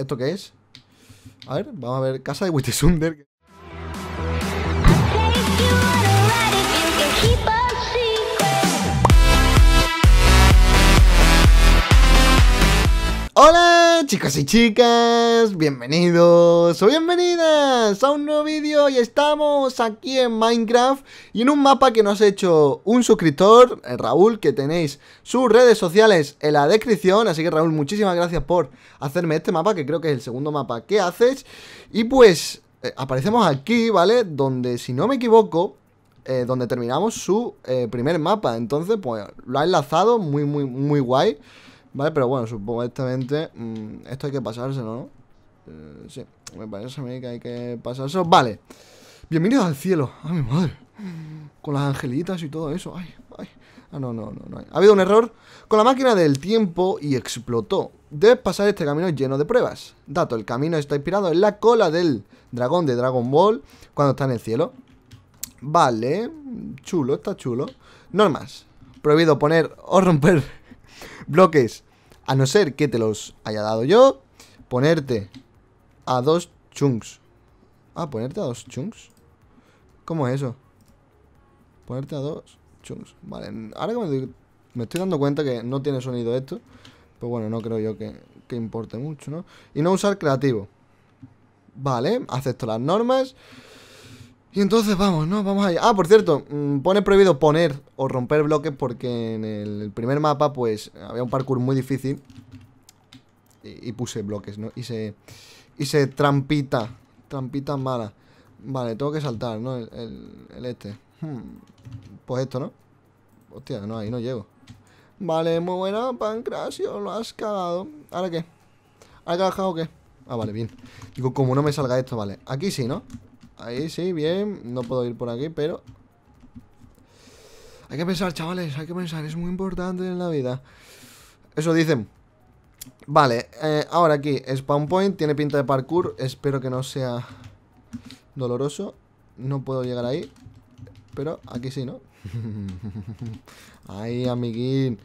¿Esto qué es? A ver, vamos a ver. Casa de Wittesunder. Chicas y chicas, bienvenidos o bienvenidas a un nuevo vídeo y estamos aquí en Minecraft y en un mapa que nos ha hecho un suscriptor, eh, Raúl, que tenéis sus redes sociales en la descripción, así que Raúl, muchísimas gracias por hacerme este mapa, que creo que es el segundo mapa que haces y pues eh, aparecemos aquí, ¿vale? Donde, si no me equivoco, eh, donde terminamos su primer mapa, entonces pues lo ha enlazado muy muy muy guay Vale, pero bueno, supongo mmm, esto hay que pasárselo, ¿no? Eh, sí, me parece a mí que hay que pasárselo. Vale. Bienvenidos al cielo. Ay, mi madre. Con las angelitas y todo eso. Ay, ay. Ah, no, no, no, no. Ha habido un error con la máquina del tiempo y explotó. Debes pasar este camino lleno de pruebas. Dato, el camino está inspirado en la cola del dragón de Dragon Ball cuando está en el cielo. Vale, chulo, está chulo. Normas. Prohibido poner o romper bloques, a no ser que te los haya dado yo, ponerte a dos chunks. Ah, ponerte a dos chunks. ¿Cómo es eso? Ponerte a dos chunks. Vale, ahora que me estoy, dando cuenta que no tiene sonido esto, pues bueno, no creo yo que, que importe mucho, ¿no? Y no usar creativo. Vale, acepto las normas. Y entonces vamos, ¿no? Vamos allá. Ah, por cierto, mm, pone prohibido poner o romper bloques porque en el primer mapa, pues, había un parkour muy difícil. Y, puse bloques, ¿no? Y se... Y se trampita. Trampita mala. Vale, tengo que saltar, ¿no? El, este. Hmm, pues esto, ¿no? Hostia, no, ahí no llego. Vale, muy buena, Pancrasio lo has cagado. ¿Ahora qué? ¿Ahora cagado qué? Ah, vale, bien. Digo, como no me salga esto, vale. Aquí sí, ¿no? Ahí sí, bien. No puedo ir por aquí, pero... Hay que pensar, chavales, hay que pensar. Es muy importante en la vida. Eso dicen. Vale, eh, ahora aquí, spawn point, tiene pinta de parkour, espero que no sea doloroso, no puedo llegar ahí, pero aquí sí, ¿no? Ay, amiguín,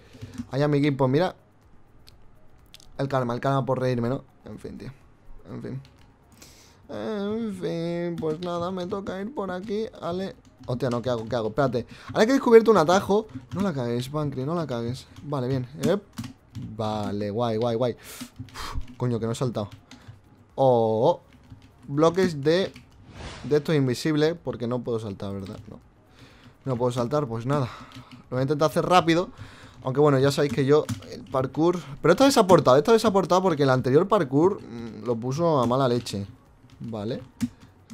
Ahí, amiguín, pues mira, el karma, el karma por reírme, ¿no? En fin, tío, en fin. En fin, pues nada, me toca ir por aquí. Ale. Hostia, no, ¿qué hago? ¿Qué hago? Espérate. Ahora que he descubierto un atajo. No la cagues, Bancri, no la cagues. Vale, bien. Vale, guay, guay, guay. coño, que no he saltado. Oh, oh, oh. Bloques de. De estos invisible Porque no puedo saltar, ¿verdad? No. puedo saltar, pues nada. Lo voy a intentar hacer rápido. Aunque bueno, ya sabéis que yo, el parkour... Pero está desaportado, está desaportado porque el anterior parkour mm, lo puso a mala leche. Vale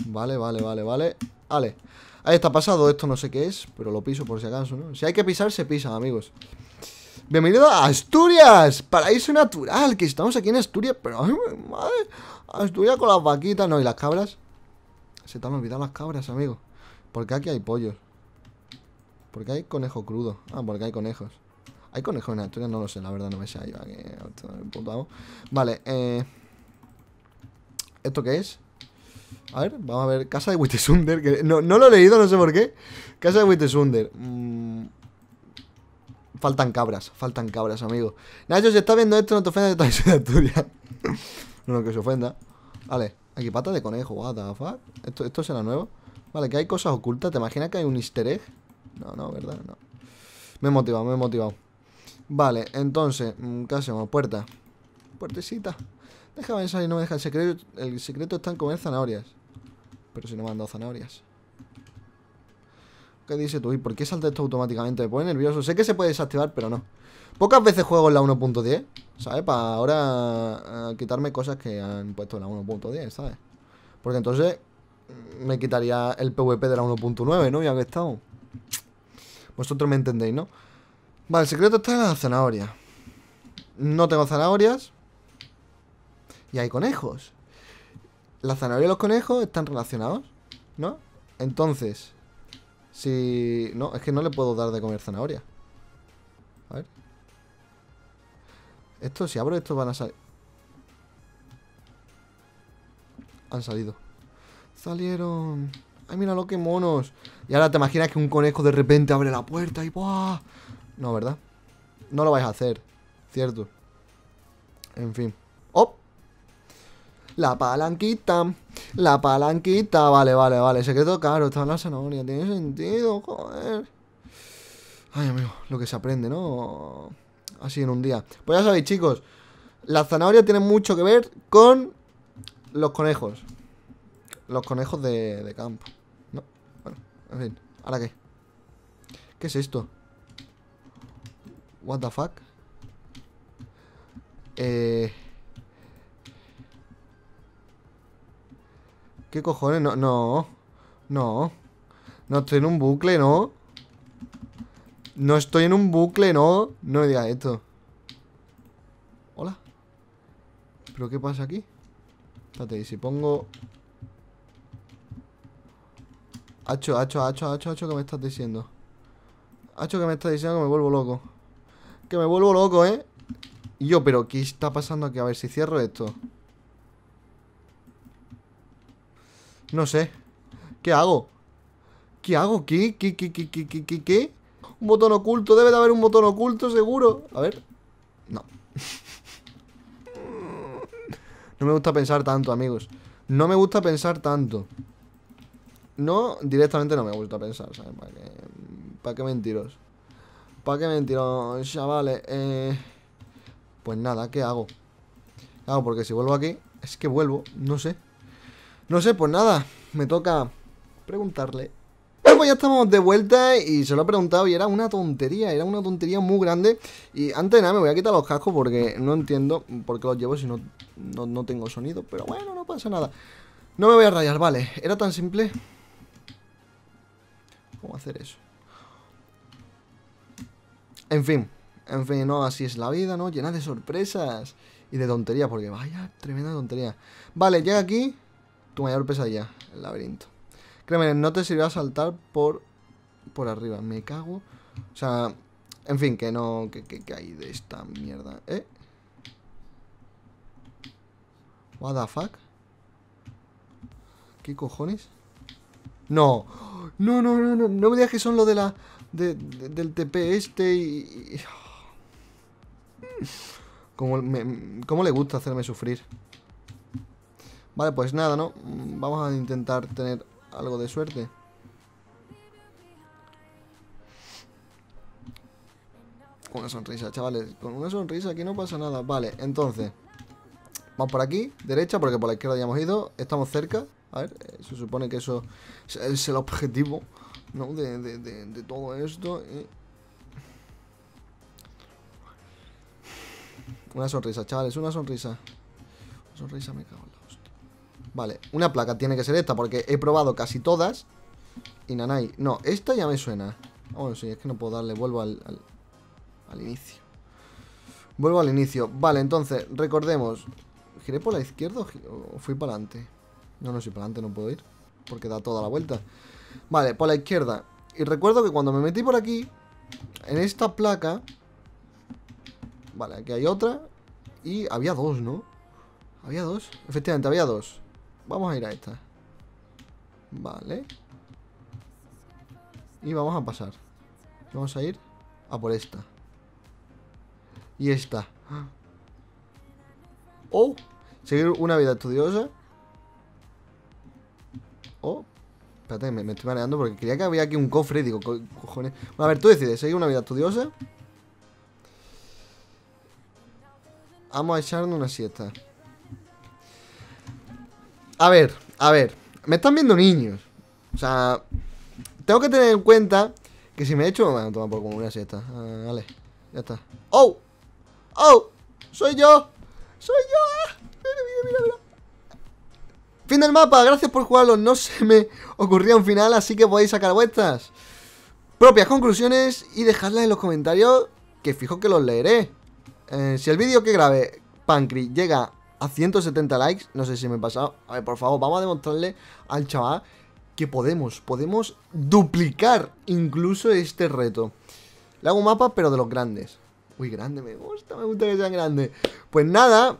Vale, vale, vale, vale Vale Ahí está pasado, esto no sé qué es Pero lo piso por si acaso, ¿no? Si hay que pisar, se pisa, amigos Bienvenido a Asturias Paraíso natural, que estamos aquí en Asturias Pero, ay, madre Asturias con las vaquitas, no, y las cabras Se te han olvidado las cabras, amigo Porque aquí hay pollos Porque hay conejo crudo Ah, porque hay conejos ¿Hay conejos en Asturias? No lo sé, la verdad no me sé. vale, eh, ¿esto qué es? A ver, vamos a ver. Casa de Wittesunder. Que no, lo he leído, no sé por qué. Casa de Wittesunder. Mm, faltan cabras, faltan cabras, amigo. Nacho, si estás viendo esto, no te ofendas, yo soy de No, no, que se ofenda. Vale, aquí pata de conejo, what the fuck. Esto, esto será nuevo. Vale, que hay cosas ocultas. ¿Te imaginas que hay un easter egg? No, no, ¿verdad? No. Me he motivado, me he motivado. Vale, entonces, mm, ¿qué hacemos? Puerta. Puertecita. Déjame y no me deja el secreto. El secreto está en comer zanahorias. Pero si no me han dado zanahorias. ¿Qué dice tú? ¿Y por qué salta esto automáticamente? Me pues pone nervioso. Sé que se puede desactivar, pero no. Pocas veces juego en la 1.10, ¿sabes? Para ahora eh, quitarme cosas que han puesto en la 1.10, ¿sabes? Porque entonces mm, me quitaría el PvP de la 1.9, ¿no? Ya que estamos. Vosotros me entendéis, ¿no? Vale, el secreto está en la zanahoria. No tengo zanahorias. Y hay conejos. La zanahoria y los conejos están relacionados, ¿no? Entonces, si... No, es que no le puedo dar de comer zanahoria. A ver. Esto, si abro esto van a salir... Han salido. Salieron... ¡Ay, lo que monos! Y ahora te imaginas que un conejo de repente abre la puerta y ¡buah! No, ¿verdad? No lo vais a hacer, cierto. En fin. La palanquita. La palanquita. Vale, vale, vale. Secreto caro. Está en la zanahoria. Tiene sentido, joder. Ay, amigo. Lo que se aprende, ¿no? Así en un día. Pues ya sabéis, chicos. La zanahoria tiene mucho que ver con los conejos. Los conejos de, de campo. No. Bueno, en fin. ¿Ahora qué? ¿Qué es esto? What the fuck? Eh... ¿Qué cojones? No, no. No. No estoy en un bucle, ¿no? No estoy en un bucle, ¿no? No me digas esto. Hola. ¿Pero qué pasa aquí? Espérate, y si pongo... Hacho, hacho, hacho, hacho, hacho, ¿qué me estás diciendo? Hacho, que me estás diciendo que me vuelvo loco. Que me vuelvo loco, ¿eh? Y yo, pero ¿qué está pasando aquí? A ver, si cierro esto No sé. ¿Qué hago? ¿Qué hago? ¿Qué? ¿Qué? ¿Qué? ¿Qué? ¿Qué? ¿Qué? Un botón oculto. Debe de haber un botón oculto, seguro. A ver. No. no me gusta pensar tanto, amigos. No me gusta pensar tanto. No, directamente no me gusta pensar, ¿Para qué, mentiros? ¿Para qué mentiros, chavales? Eh... Pues nada, ¿qué hago? hago? porque si vuelvo aquí, es que vuelvo, no sé. No sé, pues nada, me toca preguntarle. Bueno, pues ya estamos de vuelta y se lo he preguntado y era una tontería, era una tontería muy grande. Y antes de nada me voy a quitar los cascos porque no entiendo por qué los llevo si no, tengo sonido. Pero bueno, no pasa nada. No me voy a rayar, vale. Era tan simple. ¿Cómo hacer eso? En fin, en fin, no, así es la vida, ¿no? Llena de sorpresas y de tontería porque vaya, tremenda tontería. Vale, llega aquí. Tu mayor pesadilla, el laberinto. Créeme, no te sirve a saltar por, por arriba. Me cago. O sea, en fin, que no. Que, hay de esta mierda, ¿eh? What the fuck? ¿Qué cojones? No. No, no, no, no. No me digas que son lo de la. del TP este y. Ah. Como, como le gusta hacerme sufrir. Vale, pues nada, ¿no? Vamos a intentar tener algo de suerte. Con una sonrisa, chavales. Con una sonrisa aquí no pasa nada. Vale, entonces. Vamos por aquí, derecha, porque por la izquierda ya hemos ido. Estamos cerca. A ver, eh, se supone que eso es el objetivo, ¿no? De, todo esto. Una sonrisa, chavales, una sonrisa. Una sonrisa, me cago Vale, una placa tiene que ser esta porque he probado casi todas. Y nanay, No, esta ya me suena. Bueno, oh, sí, es que no puedo darle. Vuelvo al, al, inicio. Vuelvo al inicio. Vale, entonces, recordemos. ¿Giré por la izquierda o, fui para adelante? No, no, si para adelante no puedo ir. Porque da toda la vuelta. Vale, por la izquierda. Y recuerdo que cuando me metí por aquí, en esta placa... Vale, aquí hay otra. Y había dos, ¿no? Había dos. Efectivamente, había dos. Vamos a ir a esta. Vale. Y vamos a pasar. Vamos a ir a por esta. Y esta. Oh. Seguir una vida estudiosa. Oh. Espérate, me, estoy mareando porque creía que había aquí un cofre. Digo, cojones. a ver, tú decides. Seguir una vida estudiosa. Vamos a echarnos una siesta. A ver, a ver. Me están viendo niños. O sea, tengo que tener en cuenta que si me echo... a tomar por como una siesta. Ah, vale, ya está. ¡Oh! ¡Oh! ¡Soy yo! ¡Soy yo! Ah, ¡Mira, mira, mira, Fin del mapa, gracias por jugarlo. No se me ocurría un final, así que podéis sacar vuestras propias conclusiones y dejarlas en los comentarios, que fijo que los leeré. Eh, si el vídeo que grabe Pancri llega a 170 likes. No sé si me he pasado. A ver, por favor, vamos a demostrarle al chaval que podemos. Podemos duplicar incluso este reto. Le hago un mapa, pero de los grandes. Uy, grande, me gusta, me gusta que sean grandes. Pues nada,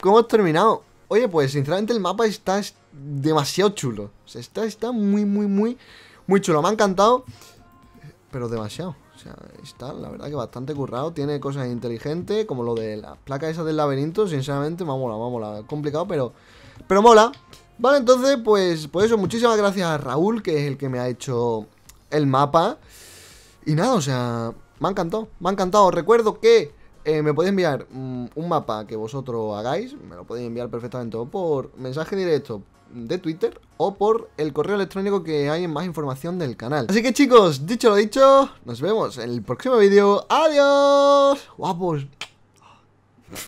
¿cómo has terminado? Oye, pues sinceramente el mapa está demasiado chulo. está, está muy, muy, muy, muy chulo. Me ha encantado pero demasiado. O sea, está, la verdad que bastante currado. Tiene cosas inteligentes, como lo de la placa esas del laberinto. Sinceramente, me mola, me mola. Complicado, pero, pero mola. Vale, entonces, pues, por pues eso. Muchísimas gracias a Raúl, que es el que me ha hecho el mapa. Y nada, o sea, me ha encantado. Me ha encantado. recuerdo que eh, me podéis enviar mm, un mapa que vosotros hagáis. Me lo podéis enviar perfectamente por mensaje directo, de Twitter o por el correo electrónico que hay en más información del canal. Así que chicos, dicho lo dicho, nos vemos en el próximo vídeo. ¡Adiós! ¡Guapos!